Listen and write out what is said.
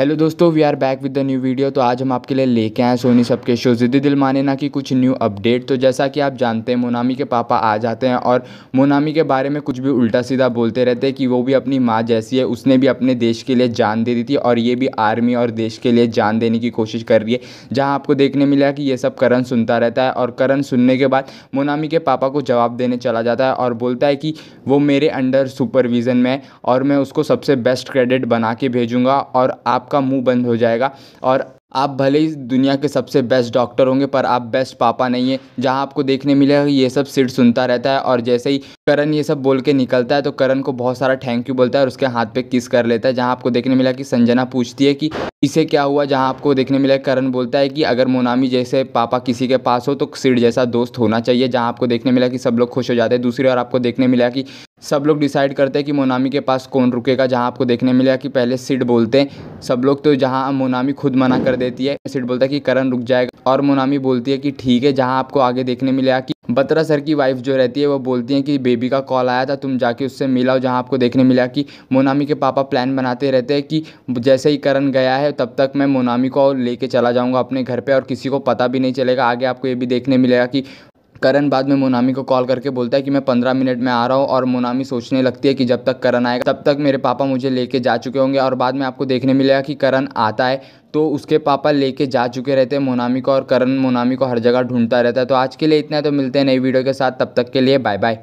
hello दोस्तों we are back with the new video तो आज हम आपके लिए लेके आए सोनी सबके शो जिदी दिल माने ना कि कुछ न्यू अपडेट तो जैसा कि आप जानते हैं मोनामी के पापा आ जाते हैं और मोनामी के बारे में कुछ भी उल्टा सीधा बोलते रहते हैं कि वो भी अपनी माँ जैसी है उसने भी अपने देश के लिए जान दे दी थी और ये भी आर्मी और देश के लिए जान देने की कोशिश कर रही है जहाँ आपको देखने मिला कि ये सब करण सुनता रहता है और करण सुनने के बाद मोनामी के पापा को जवाब देने चला जाता है और बोलता है कि वो मेरे अंडर सुपरविज़न में और मैं उसको सबसे बेस्ट क्रेडिट बना के भेजूँगा और आप आपका मुंह बंद हो जाएगा और आप भले ही दुनिया के सबसे बेस्ट डॉक्टर होंगे पर आप बेस्ट पापा नहीं हैं जहां आपको देखने मिलेगा ये सब सिर सुनता रहता है और जैसे ही करण ये सब बोल के निकलता है तो करण को बहुत सारा थैंक यू बोलता है और उसके हाथ पे किस कर लेता है जहां आपको देखने मिला कि संजना पूछती है कि इसे क्या हुआ जहाँ आपको देखने मिला करण बोलता है कि अगर मोनामी जैसे पापा किसी के पास हो तो सिर जैसा दोस्त होना चाहिए जहाँ आपको देखने मिला कि सब लोग खुश हो जाते हैं दूसरी ओर आपको देखने मिला कि सब लोग डिसाइड करते हैं कि मोनामी के पास कौन रुकेगा जहाँ आपको देखने मिलेगा कि पहले सिड बोलते हैं सब लोग तो जहाँ मोनामी खुद मना कर देती है सिड बोलता है कि करण रुक जाएगा और मोनामी बोलती है कि ठीक है जहाँ आपको आगे देखने मिलेगा कि बत्रा सर की वाइफ जो रहती है वो बोलती हैं कि बेबी का कॉल आया था तुम जाके उससे मिलाओ जहाँ आपको देखने मिला कि मोनामी के पापा प्लान बनाते रहते हैं कि जैसे ही करण गया है तब तक मैं मोनामी को लेके चला जाऊँगा अपने घर पर और किसी को पता भी नहीं चलेगा आगे आपको ये भी देखने मिलेगा कि करण बाद में मोनामी को कॉल करके बोलता है कि मैं पंद्रह मिनट में आ रहा हूँ और मोनामी सोचने लगती है कि जब तक करण आएगा तब तक मेरे पापा मुझे लेके जा चुके होंगे और बाद में आपको देखने मिलेगा कि करण आता है तो उसके पापा लेके जा चुके रहते हैं मोनामी को और करण मोनामी को हर जगह ढूंढता रहता है तो आज के लिए इतना तो मिलते हैं नई वीडियो के साथ तब तक के लिए बाय बाय